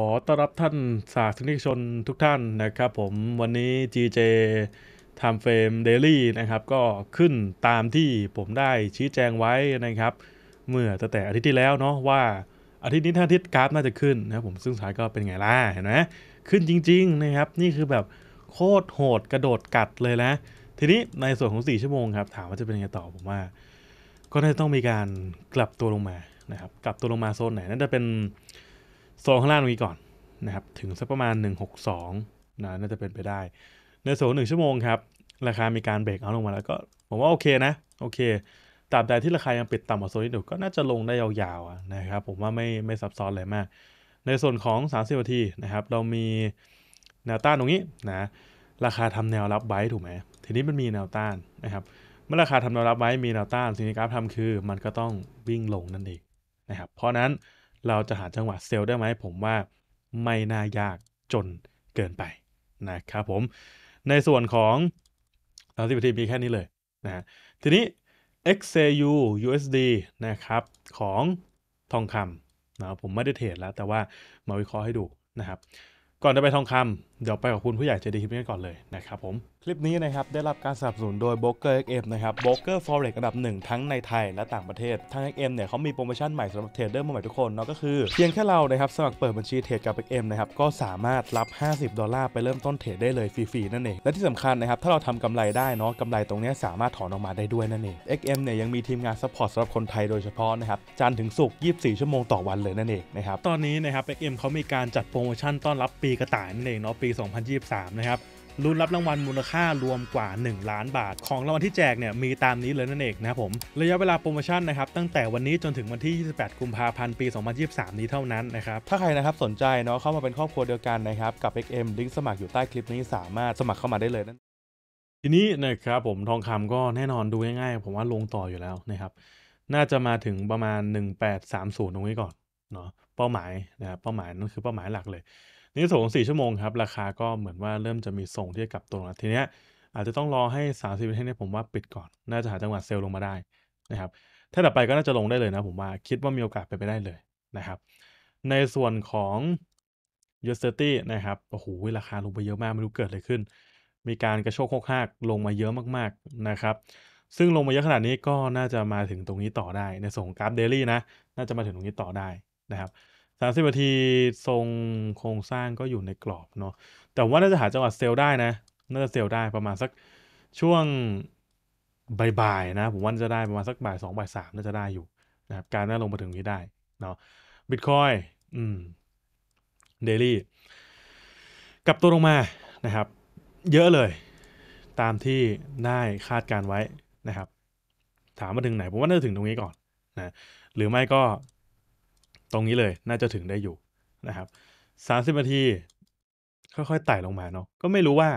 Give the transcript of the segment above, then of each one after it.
ขอต้อนรับท่านสาธารณชนทุกท่านนะครับ ผมวันนี้ GJ Time Frame Daily นะครับก็ขึ้นตามที่ผมได้ชี้แจงไว้นะครับ เมื่อต่แต่อาทิตย์ที่แล้วเนาะว่า อาทิตย์นี้ถ้านทิตกราฟน่าจะขึ้นนะครับผมซึ่งสายก็เป็นไงล่ะเห็นไหมขึ้นจริงๆนะครับ นี่คือแบบโคตรโหดกระโดดกัดเลยนะ ทีนี้ในส่วนของ 4 ชั่วโมงครับ ถามว่าจะเป็นยังไงต่อผมว่า ก็น่าจะต้องมีการกลับตัวลงมานะครับกลับตัวลงมาโซนไหนนั่นจะเป็นโซนข้างล่างนี้ก่อนนะครับถึงสักประมาณ 162นะน่าจะเป็นไปได้ ในโซนหนึ่งชั่วโมงครับ ราคามีการเบรกเอาลงมาแล้วก็ ผมว่าโอเคนะ โอเคตราบใดที่ราคายังปิดต่ำกว่าโซนนี้อยู่ก็น่าจะลงได้ยาวๆ นะครับผมว่าไม่ไม่ซับซ้อนเลยมาก ในส่วนของ3บนาทีนะครับเรามีแนวต้านตรงนี้นะราคาทำแนวรับไว้ถูกไหมทีนี้มันมีแนวต้านนะครับเมื่อราคาทำแนวรับไว้ มีแนวต้านสิ่งที่กราฟทำคือ มันก็ต้องวิ่งลงนั่นเองนะครับเพราะนั้นเราจะหาจังหวะเซลล์ได้ไหมผมว่าไม่น่ายากจนเกินไป นะครับผม ในส่วนของเราที่ปมีแค่นี้เลยนะฮะทีนี้ XAU USD นะครับของทองคำนะผมไม่ได้เทรดแล้ว แต่ว่ามาวิเคราะห์ให้ดูนะครับ ก่อนจะไปทองคำเดี๋ยวไปกับคุณผู้ใหญ่เจดีคลิปนี้ก่อนเลยนะครับผม คลิปนี้นะครับ ได้รับการสนับสนุนโดย b r o k e r XM นะครับ b r o k e r Forex อันดับหนึ่งทั้งในไทยและต่างประเทศทาง XM เนี่ยเขามีโปรโมชั่นใหม่สำหรับเทรดเดอร์มือใหม่ทุกคน เนาะก็คือเพียงแค่เรานะครับ สมัครเปิดบัญชีเทรดกับ XM นะครับ ก็สามารถรับ 50 ดอลลาร์ไปเริ่มต้นเทรดได้เลยฟรีๆนั่นเองและที่สำคัญนะครับถ้าเราทำกำไรได้เนาะกำไรตรงนี้สามารถถอนออกมาได้ด้วยนั่นเอง XM เนี่ยยังมีทีมงานซัพพอร์ตสำหรับคนไทยโดยเฉพาะนะครับจันถึงศุกร์24 ชั่วโมงต่อวันเลยนั่นเองนะครับตอนนี้นะครับ XM เขามีการจัดโปรโมชั่นต้อนรับปีกระต่ายนั่นเองเนาะปี 2023 นะครับลุ้นรับรางวัลมูลค่ารวมกว่า 1 ล้านบาท ของรางวัลที่แจกเนี่ยมีตามนี้เลยนั่นเองนะครับผม ระยะเวลาโปรโมชั่นนะครับตั้งแต่วันนี้จนถึงวันที่ 28 กุมภาพันธ์ปี 2023 นี้เท่านั้นนะครับ ถ้าใครนะครับสนใจเนาะเข้ามาเป็นครอบครัวเดียวกันนะครับกับ XM ลิงก์สมัครอยู่ใต้คลิปนี้สามารถสมัครเข้ามาได้เลยนั่นทีนี้นะครับผมทองคำก็แน่นอนดูง่ายๆผมว่าลงต่ออยู่แล้วนะครับ น่าจะมาถึงประมาณ 1830 ตรงนี้ก่อนเนาะเป้าหมายนะครับเป้าหมายนั่นคือเป้าหมายหลักเลยนี่ส่งสี่ชั่วโมงครับ ราคาก็เหมือนว่าเริ่มจะมีส่งที่จะกลับตัวแล้วทีเนี้ยอาจจะต้องรอให้ 30เทนเนี่ยผมว่าปิดก่อน น่าจะหาจังหวะเซลล์ลงมาได้นะครับ ถ้าต่อไปก็น่าจะลงได้เลยนะผมว่าคิดว่ามีโอกาสไปไปได้เลยนะครับ ในส่วนของ u s ตี้นะครับโอ้โหราคาลงไปเยอะมาก ไม่รู้เกิดอะไรขึ้น มีการกระโชกโคกหักลงมาเยอะมากๆนะครับ ซึ่งลงมาเยอะขนาดนี้ก็น่าจะมาถึงตรงนี้ต่อได้ ในส่งกราฟเดลี่นะ น่าจะมาถึงตรงนี้ต่อได้นะครับสามสิบนาทีทรงโครงสร้างก็อยู่ในกรอบเนาะแต่ว่าน่าจะหาจังหวะเซลได้นะน่าจะเซลได้ประมาณสักช่วงบ่ายๆนะผมว่าจะได้ประมาณสักบ่ายสองบ่ายสามน่าจะได้อยู่นะครับการน่าลงมาถึงนี้ได้เนาะบิตคอยอืมเดลี่กลับตัวลงมานะครับ เยอะเลย ตามที่ได้คาดการไว้นะครับ ถามมาถึงไหน ผมว่าน่าจะถึงตรงนี้ก่อนนะหรือไม่ก็ตรงนี้เลยน่าจะถึงได้อยู่นะครับ สามสิบนาที ค่อยๆไต่ลงมาเนาะก็ไม่รู้ว่า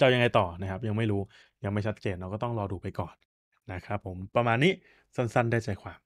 จะยังไงต่อนะครับ ยังไม่รู้ยังไม่ชัดเจนเราก็ต้องรอดูไปก่อนนะครับผมประมาณนี้สั้นๆ ได้ใจความ